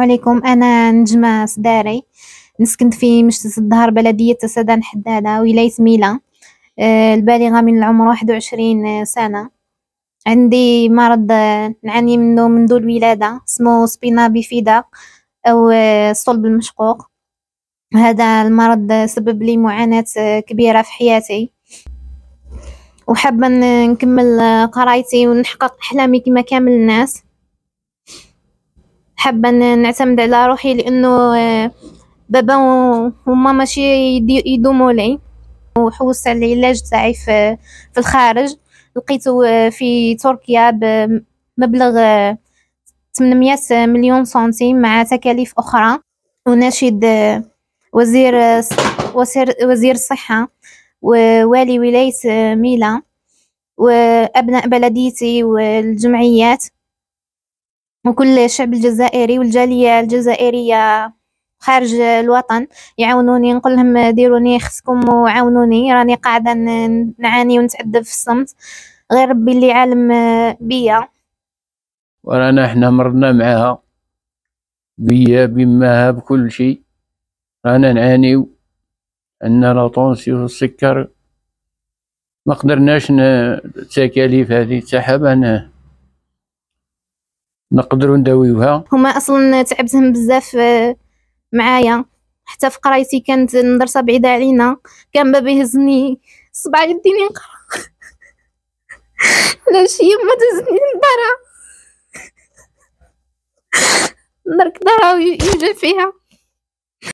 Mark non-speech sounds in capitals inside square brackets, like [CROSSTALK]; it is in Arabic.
عليكم انا نجمه صداري نسكنت في مشتت الظهر بلديه سدان حداده ولايه ميلا آه، البالغه من العمر واحد وعشرين سنه عندي مرض نعاني منه منذ الولاده اسمه سبينا بيفيدا او الصلب المشقوق هذا المرض سبب لي معاناه كبيره في حياتي وحابه نكمل قرايتي ونحقق احلامي كما كامل الناس حابة نعتمد على روحي لأنه آه، بابا وماما ماشي يدوموا لي وحوس على العلاج تاعي في, الخارج لقيته آه، في تركيا بمبلغ 800 آه، مليون سنتيم مع تكاليف أخرى وناشد وزير وزير, وزير الصحة ووالي ولاية ميلا وأبناء بلديتي والجمعيات وكل الشعب الجزائري والجالية الجزائرية خارج الوطن يعاونوني نقول لهم ديروني خصكم وعاونوني راني قاعدة نعاني ونتعذب في الصمت غير ربي اللي عالم بيا ورانا احنا مرنا معاها بيا بماها بكل شيء رانا نعانيو عندنا لا طونسيون السكر ما قدرناش التكاليف هذه تسحبناه نقدروا نداويوها هما اصلا تعبتهم بزاف آه، معايا حتى في قرايتي كانت المدرسه بعيده علينا كان باب يهزني صباع يديني نقرا لا [LAUGHS] شي ما تهزني للدار [LAUGHS] نركضها ويوجد فيها